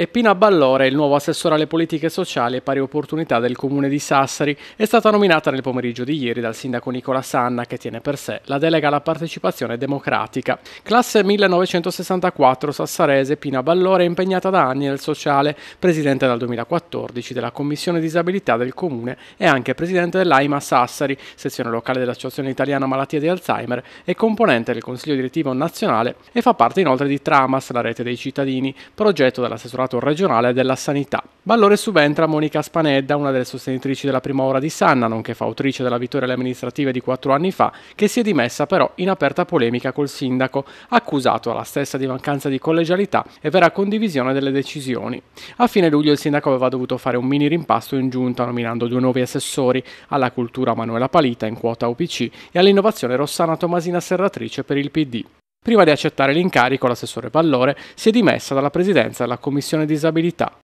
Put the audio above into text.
E Pina Ballore, il nuovo assessore alle politiche sociali e pari opportunità del comune di Sassari, è stata nominata nel pomeriggio di ieri dal sindaco Nicola Sanna che tiene per sé la delega alla partecipazione democratica. Classe 1964 sassarese Pina Ballore è impegnata da anni nel sociale, presidente dal 2014 della Commissione Disabilità del comune e anche presidente dell'AIMA Sassari, sezione locale dell'Associazione Italiana Malattie di Alzheimer e componente del Consiglio Direttivo Nazionale e fa parte inoltre di Tramas, la rete dei cittadini, progetto dell'assessorato Comitato regionale della sanità. Ma allora subentra Monica Spanedda, una delle sostenitrici della prima ora di Sanna, nonché fautrice della vittoria alle amministrative di quattro anni fa, che si è dimessa però in aperta polemica col sindaco, accusato alla stessa di mancanza di collegialità e vera condivisione delle decisioni. A fine luglio il sindaco aveva dovuto fare un mini rimpasto in giunta nominando due nuovi assessori, alla cultura Manuela Palita in quota UPC e all'innovazione Rossana Tomasina Serratrice per il PD. Prima di accettare l'incarico, l'assessore Pallore si è dimessa dalla presidenza della Commissione Disabilità.